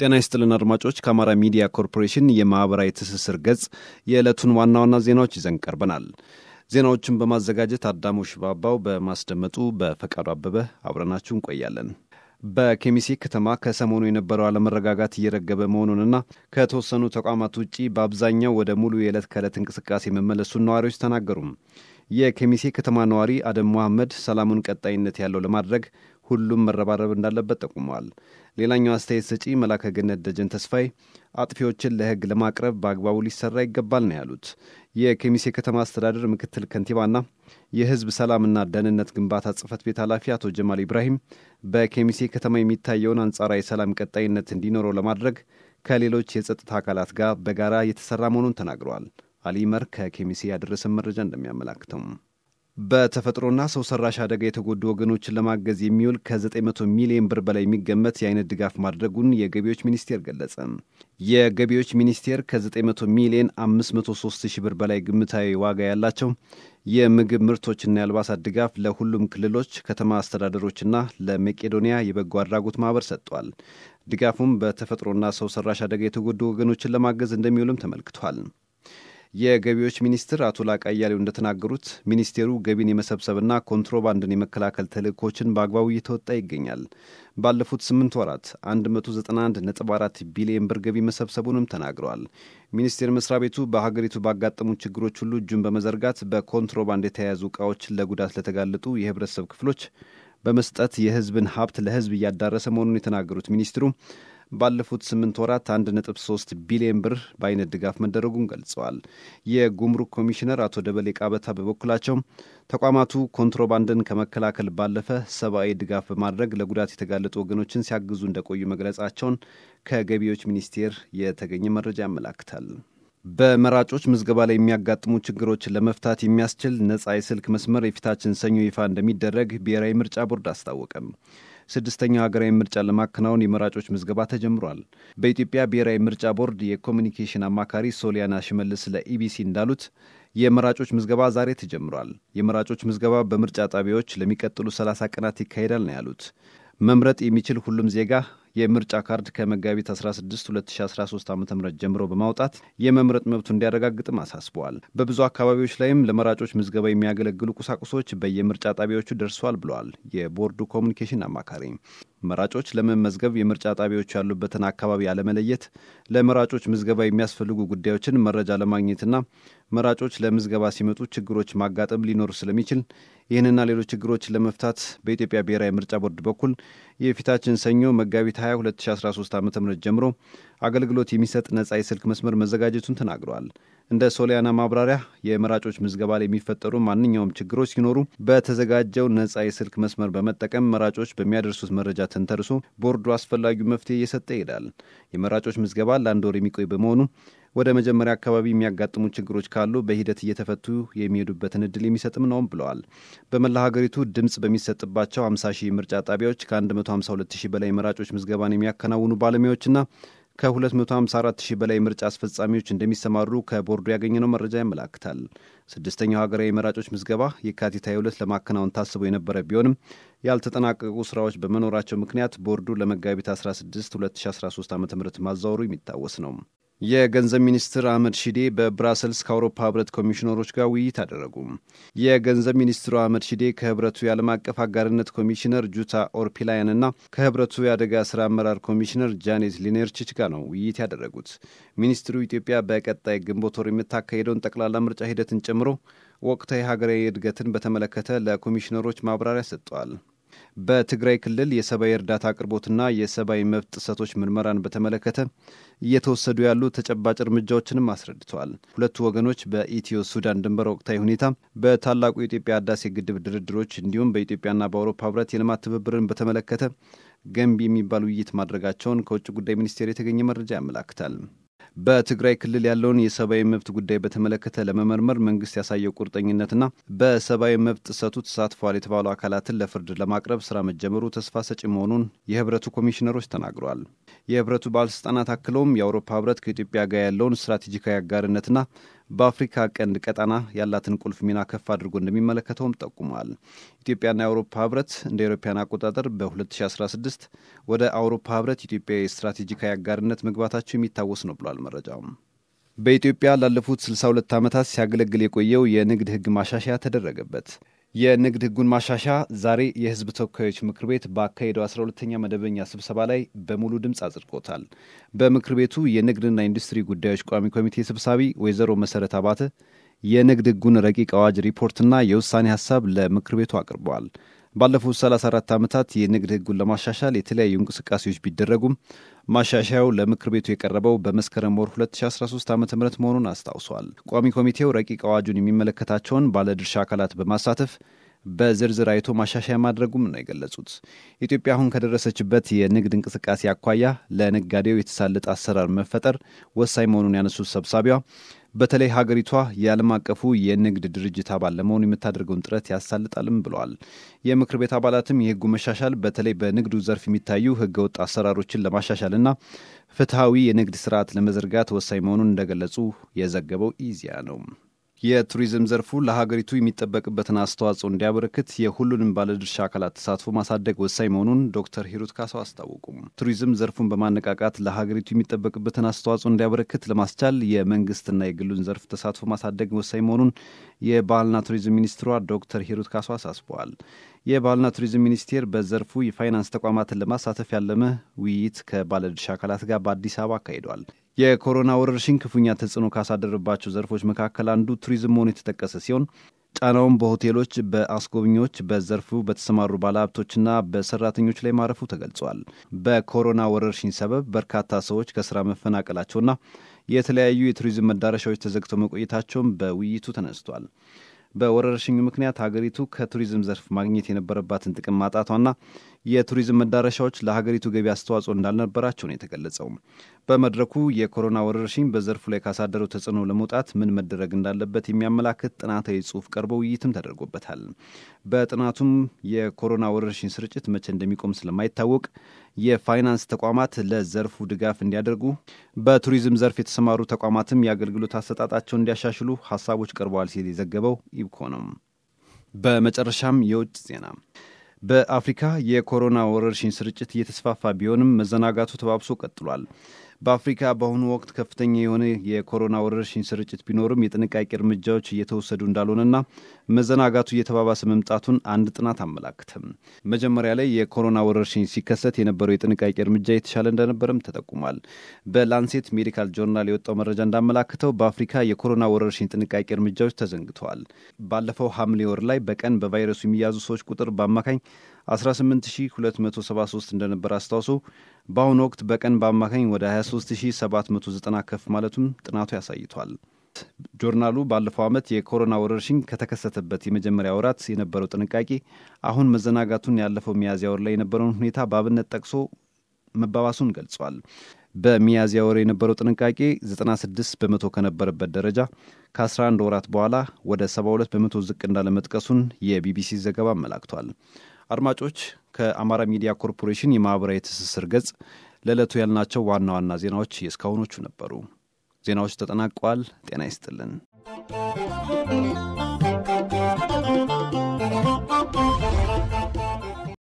ጤና ይስጥልን አድማጮች፣ ከአማራ ሚዲያ ኮርፖሬሽን የማኅበራዊ ትስስር ገጽ የዕለቱን ዋና ዋና ዜናዎች ይዘን ቀርበናል። ዜናዎቹን በማዘጋጀት አዳሙ ሽባባው፣ በማስደመጡ በፈቃዱ አበበ አብረናችሁ እንቆያለን። በኬሚሴ ከተማ ከሰሞኑ የነበረው አለመረጋጋት እየረገበ መሆኑንና ከተወሰኑ ተቋማት ውጪ በአብዛኛው ወደ ሙሉ የዕለት ከዕለት እንቅስቃሴ መመለሱን ነዋሪዎች ተናገሩም። የኬሚሴ ከተማ ነዋሪ አደም መሐመድ ሰላሙን ቀጣይነት ያለው ለማድረግ ሁሉም መረባረብ እንዳለበት ጠቁመዋል። ሌላኛው አስተያየት ሰጪ መላከ ገነት ደጀን ተስፋይ አጥፊዎችን ለሕግ ለማቅረብ በአግባቡ ሊሰራ ይገባል ነው ያሉት። የኬሚሴ ከተማ አስተዳደር ምክትል ከንቲባና የሕዝብ ሰላምና ደህንነት ግንባታ ጽፈት ቤት ኃላፊ አቶ ጀማል ኢብራሂም በኬሚሴ ከተማ የሚታየውን አንጻራዊ ሰላም ቀጣይነት እንዲኖረው ለማድረግ ከሌሎች የጸጥታ አካላት ጋር በጋራ የተሰራ መሆኑን ተናግረዋል። አሊመር ከኬሚሴ ያደረሰን መረጃ እንደሚያመላክተው በተፈጥሮና ሰው ሰራሽ አደጋ የተጎዱ ወገኖችን ለማገዝ የሚውል ከ900 ሚሊዮን ብር በላይ የሚገመት የአይነት ድጋፍ ማድረጉን የገቢዎች ሚኒስቴር ገለጸ። የገቢዎች ሚኒስቴር ከ900 ሚሊዮን 503 ሺህ ብር በላይ ግምታዊ ዋጋ ያላቸው የምግብ ምርቶችና የአልባሳት ድጋፍ ለሁሉም ክልሎች፣ ከተማ አስተዳደሮችና ለመቄዶንያ የበጎ አድራጎት ማህበር ሰጥቷል። ድጋፉም በተፈጥሮና ሰው ሰራሽ አደጋ የተጎዱ ወገኖችን ለማገዝ እንደሚውልም ተመልክቷል። የገቢዎች ሚኒስትር አቶ ላቃ አያሌው እንደተናገሩት ሚኒስቴሩ ገቢን የመሰብሰብና ኮንትሮባንድን የመከላከል ተልእኮችን በአግባቡ እየተወጣ ይገኛል። ባለፉት ስምንት ወራት 191.4 ቢሊዮን ብር ገቢ መሰብሰቡንም ተናግረዋል። ሚኒስቴር መስሪያ ቤቱ በሀገሪቱ ባጋጠሙ ችግሮች ሁሉ እጁን በመዘርጋት በኮንትሮባንድ የተያያዙ እቃዎችን ለጉዳት ለተጋለጡ የህብረተሰብ ክፍሎች በመስጠት የህዝብን ሀብት ለህዝብ እያዳረሰ መሆኑን የተናገሩት ሚኒስትሩ ባለፉት ስምንት ወራት ሶስት ቢሊዮን ብር በአይነት ድጋፍ መደረጉን ገልጸዋል። የጉምሩክ ኮሚሽነር አቶ ደበሌ ቃበታ በበኩላቸው ተቋማቱ ኮንትሮባንድን ከመከላከል ባለፈ ሰብአዊ ድጋፍ በማድረግ ለጉዳት የተጋለጡ ወገኖችን ሲያግዙ እንደቆዩ መግለጻቸውን ከገቢዎች ሚኒስቴር የተገኘ መረጃ ያመላክታል። በመራጮች ምዝገባ ላይ የሚያጋጥሙ ችግሮችን ለመፍታት የሚያስችል ነጻ የስልክ መስመር የፊታችን ሰኞ ይፋ እንደሚደረግ ብሔራዊ ምርጫ ቦርድ አስታወቀም። ስድስተኛው ሀገራዊ ምርጫ ለማከናወን የመራጮች ምዝገባ ተጀምሯል። በኢትዮጵያ ብሔራዊ ምርጫ ቦርድ የኮሚኒኬሽን አማካሪ ሶሊያና ሽመልስ ለኢቢሲ እንዳሉት የመራጮች ምዝገባ ዛሬ ተጀምሯል። የመራጮች ምዝገባ በምርጫ ጣቢያዎች ለሚቀጥሉ 30 ቀናት ይካሄዳል ነው ያሉት። መምረጥ የሚችል ሁሉም ዜጋ የምርጫ ካርድ ከመጋቢት 16 2013 ዓ ም ጀምሮ በማውጣት የመምረጥ መብቱ እንዲያረጋግጥም አሳስበዋል። በብዙ አካባቢዎች ላይም ለመራጮች ምዝገባ የሚያገለግሉ ቁሳቁሶች በየምርጫ ጣቢያዎቹ ደርሰዋል ብለዋል የቦርዱ ኮሚኒኬሽን አማካሪ። መራጮች ለመመዝገብ የምርጫ ጣቢያዎች ያሉበትን አካባቢ አለመለየት፣ ለመራጮች ምዝገባ የሚያስፈልጉ ጉዳዮችን መረጃ ለማግኘትና መራጮች ለምዝገባ ሲመጡ ችግሮች ማጋጠም ሊኖር ስለሚችል ይህንና ሌሎች ችግሮችን ለመፍታት በኢትዮጵያ ብሔራዊ ምርጫ ቦርድ በኩል የፊታችን ሰኞ መጋቢት 20 2013 ዓ ም ጀምሮ አገልግሎት የሚሰጥ ነጻ የስልክ መስመር መዘጋጀቱን ተናግረዋል። እንደ ሶሊያና ማብራሪያ የመራጮች ምዝገባ ላይ የሚፈጠሩ ማንኛውም ችግሮች ሲኖሩ በተዘጋጀው ነጻ የስልክ መስመር በመጠቀም መራጮች በሚያደርሱት መረጃ ተንተርሶ ቦርዱ አስፈላጊው መፍትሄ እየሰጠ ይሄዳል። የመራጮች ምዝገባ ለአንድ ወር የሚቆይ በመሆኑ ወደ መጀመሪያ አካባቢ የሚያጋጥሙ ችግሮች ካሉ በሂደት እየተፈቱ የሚሄዱበትን እድል የሚሰጥም ነውም ብለዋል። በመላ ሀገሪቱ ድምፅ በሚሰጥባቸው 50 ሺህ ምርጫ ጣቢያዎች ከ152 ሺህ በላይ መራጮች ምዝገባን የሚያከናውኑ ባለሙያዎችና ከ254 ሺህ በላይ ምርጫ አስፈጻሚዎች እንደሚሰማሩ ከቦርዱ ያገኘነው መረጃ ያመላክታል። ስድስተኛው ሀገራዊ መራጮች ምዝገባ የካቲት 22 ለማከናወን ታስቦ የነበረ ቢሆንም ያልተጠናቀቁ ስራዎች በመኖራቸው ምክንያት ቦርዱ ለመጋቢት 16 2013 ዓ ም ማዛወሩ የሚታወስ ነው። የገንዘብ ሚኒስትር አህመድ ሺዴ በብራሰልስ ከአውሮፓ ህብረት ኮሚሽነሮች ጋር ውይይት አደረጉ። የገንዘብ ሚኒስትሩ አህመድ ሺዴ ከህብረቱ የዓለም አቀፍ አጋርነት ኮሚሽነር ጁታ ኦርፒላያንና ከህብረቱ የአደጋ ስራ አመራር ኮሚሽነር ጃኔት ሊኔርችች ጋር ነው ውይይት ያደረጉት። ሚኒስትሩ ኢትዮጵያ በቀጣይ ግንቦት ወር የምታካሄደውን ጠቅላላ ምርጫ ሂደትን ጨምሮ ወቅታዊ ሀገራዊ እድገትን በተመለከተ ለኮሚሽነሮች ማብራሪያ ሰጥተዋል። በትግራይ ክልል የሰብአዊ እርዳታ አቅርቦትና የሰብአዊ መብት ጥሰቶች ምርመራን በተመለከተ እየተወሰዱ ያሉ ተጨባጭ እርምጃዎችንም አስረድተዋል። ሁለቱ ወገኖች በኢትዮ ሱዳን ድንበር ወቅታዊ ሁኔታ፣ በታላቁ የኢትዮጵያ ህዳሴ ግድብ ድርድሮች እንዲሁም በኢትዮጵያና በአውሮፓ ህብረት የልማት ትብብርን በተመለከተ ገንቢ የሚባል ውይይት ማድረጋቸውን ከውጭ ጉዳይ ሚኒስቴር የተገኘ መረጃ ያመላክታል። በትግራይ ክልል ያለውን የሰብአዊ መብት ጉዳይ በተመለከተ ለመመርመር መንግስት ያሳየው ቁርጠኝነትና በሰብአዊ መብት ጥሰቱ ተሳትፈዋል የተባሉ አካላትን ለፍርድ ለማቅረብ ስራ መጀመሩ ተስፋ ሰጪ መሆኑን የህብረቱ ኮሚሽነሮች ተናግረዋል። የህብረቱ ባለስልጣናት አክለውም የአውሮፓ ህብረት ከኢትዮጵያ ጋር ያለውን ስትራቴጂካዊ አጋርነትና በአፍሪካ ቀንድ ቀጠና ያላትን ቁልፍ ሚና ከፍ አድርጎ እንደሚመለከተውም ጠቁሟል። ኢትዮጵያና የአውሮፓ ህብረት እንደ አውሮፓውያን አቆጣጠር በ2016 ወደ አውሮፓ ህብረት ኢትዮጵያ የስትራቴጂካዊ አጋርነት መግባታቸው የሚታወስ ነው ብሏል መረጃው። በኢትዮጵያ ላለፉት 62 ዓመታት ሲያገለግል የቆየው የንግድ ህግ ማሻሻያ ተደረገበት። የንግድ ህጉን ማሻሻ ዛሬ የህዝብ ተወካዮች ምክር ቤት በአካሄደው 12ተኛ መደበኛ ስብሰባ ላይ በሙሉ ድምፅ አጽድቆታል። በምክር ቤቱ የንግድና ኢንዱስትሪ ጉዳዮች ቋሚ ኮሚቴ ሰብሳቢ ወይዘሮ መሰረት አባተ የንግድ ህጉን ረቂቅ አዋጅ ሪፖርትና የውሳኔ ሀሳብ ለምክር ቤቱ አቅርበዋል። ባለፉት 34 ዓመታት የንግድ ህጉን ለማሻሻል የተለያዩ እንቅስቃሴዎች ቢደረጉም ማሻሻያው ለምክር ቤቱ የቀረበው በመስከረም ወር 2013 ዓ ም መሆኑን አስታውሷል። ቋሚ ኮሚቴው ረቂቅ አዋጁን የሚመለከታቸውን ባለድርሻ አካላት በማሳተፍ በዝርዝር አይቶ ማሻሻያ ማድረጉም ነው የገለጹት። ኢትዮጵያ አሁን ከደረሰችበት የንግድ እንቅስቃሴ አኳያ ለነጋዴው የተሳለጠ አሰራር መፈጠር ወሳኝ መሆኑን ያነሱት ሰብሳቢዋ በተለይ ሀገሪቷ የዓለም አቀፉ የንግድ ድርጅት አባል ለመሆኑ የምታደርገውን ጥረት ያሳልጣልም ብለዋል። የምክር ቤት አባላትም የህጉ መሻሻል በተለይ በንግዱ ዘርፍ የሚታዩ ህገወጥ አሰራሮችን ለማሻሻልና ፍትሐዊ የንግድ ስርዓት ለመዘርጋት ወሳኝ መሆኑን እንደገለጹ የዘገበው ኢዜአ ነው። የቱሪዝም ዘርፉ ለሀገሪቱ የሚጠበቅበትን አስተዋጽኦ እንዲያበረክት የሁሉንም ባለድርሻ አካላት ተሳትፎ ማሳደግ ወሳኝ መሆኑን ዶክተር ሂሩት ካሳው አስታወቁም። ቱሪዝም ዘርፉን በማነቃቃት ለሀገሪቱ የሚጠበቅበትን አስተዋጽኦ እንዲያበረክት ለማስቻል የመንግስትና የግሉን ዘርፍ ተሳትፎ ማሳደግ ወሳኝ መሆኑን የባህልና ቱሪዝም ሚኒስትሯ ዶክተር ሂሩት ካሳው አሳስበዋል። የባህልና ቱሪዝም ሚኒስቴር በዘርፉ የፋይናንስ ተቋማትን ለማሳተፍ ያለመ ውይይት ከባለድርሻ አካላት ጋር በአዲስ አበባ አካሂደዋል። የኮሮና ወረርሽኝ ክፉኛ ተጽዕኖ ካሳደረባቸው ዘርፎች መካከል አንዱ ቱሪዝም መሆኑ የተጠቀሰ ሲሆን ጫናውም በሆቴሎች፣ በአስጎብኚዎች፣ በዘርፉ በተሰማሩ ባለሀብቶችና በሰራተኞች ላይ ማረፉ ተገልጿል። በኮሮና ወረርሽኝ ሰበብ በርካታ ሰዎች ከስራ መፈናቀላቸውና የተለያዩ የቱሪዝም መዳረሻዎች ተዘግተው መቆየታቸውም በውይይቱ ተነስቷል። በወረርሽኙ ምክንያት ሀገሪቱ ከቱሪዝም ዘርፍ ማግኘት የነበረባትን ጥቅም ማጣቷና የቱሪዝም መዳረሻዎች ለሀገሪቱ ገቢ አስተዋጽኦ እንዳልነበራቸው ነው የተገለጸው። በመድረኩ የኮሮና ወረርሽኝ በዘርፉ ላይ ካሳደረው ተጽዕኖ ለመውጣት ምን መደረግ እንዳለበት የሚያመላክት ጥናታዊ ጽሑፍ ቀርቦ ውይይትም ተደርጎበታል። በጥናቱም የኮሮና ወረርሽኝ ስርጭት መቼ እንደሚቆም ስለማይታወቅ የፋይናንስ ተቋማት ለዘርፉ ድጋፍ እንዲያደርጉ፣ በቱሪዝም ዘርፍ የተሰማሩ ተቋማትም የአገልግሎት አሰጣጣቸውን እንዲያሻሽሉ ሀሳቦች ቀርበዋል ሲል የዘገበው ኢብኮ ነው። በመጨረሻም የውጭ ዜና በአፍሪካ የኮሮና ወረርሽኝ ስርጭት እየተስፋፋ ቢሆንም መዘናጋቱ ተባብሶ ቀጥሏል። በአፍሪካ በአሁኑ ወቅት ከፍተኛ የሆነ የኮሮና ወረርሽኝ ስርጭት ቢኖርም የጥንቃቄ እርምጃዎች እየተወሰዱ እንዳልሆነና መዘናጋቱ እየተባባሰ መምጣቱን አንድ ጥናት አመላክትም። መጀመሪያ ላይ የኮሮና ወረርሽኝ ሲከሰት የነበረው የጥንቃቄ እርምጃ የተሻለ እንደነበረም ተጠቁሟል። በላንሴት ሜዲካል ጆርናል የወጣው መረጃ እንዳመላክተው በአፍሪካ የኮሮና ወረርሽኝ ጥንቃቄ እርምጃዎች ተዘንግተዋል። ባለፈው ሐምሌ ወር ላይ በቀን በቫይረሱ የሚያዙ ሰዎች ቁጥር በአማካኝ 18273 እንደነበር አስታውሶ በአሁኑ ወቅት በቀን በአማካኝ ወደ 23790 ከፍ ማለቱም ጥናቱ ያሳይቷል። ጆርናሉ ባለፈው ዓመት የኮሮና ወረርሽኝ ከተከሰተበት የመጀመሪያ ወራት የነበረው ጥንቃቄ አሁን መዘናጋቱን ያለፈው ሚያዝያ ወር ላይ የነበረውን ሁኔታ በአብነት ጠቅሶ መባባሱን ገልጿል። በሚያዝያ ወር የነበረው ጥንቃቄ 96 በመቶ ከነበረበት ደረጃ ከ11 ወራት በኋላ ወደ 72 በመቶ ዝቅ እንዳለ መጥቀሱን የቢቢሲ ዘገባ አመላክቷል። አድማጮች ከአማራ ሚዲያ ኮርፖሬሽን የማኅበራዊ ትስስር ገጽ ለዕለቱ ያልናቸው ዋና ዋና ዜናዎች የእስካሁኖቹ ነበሩ። ዜናዎች ተጠናቀዋል። ጤና ይስጥልን።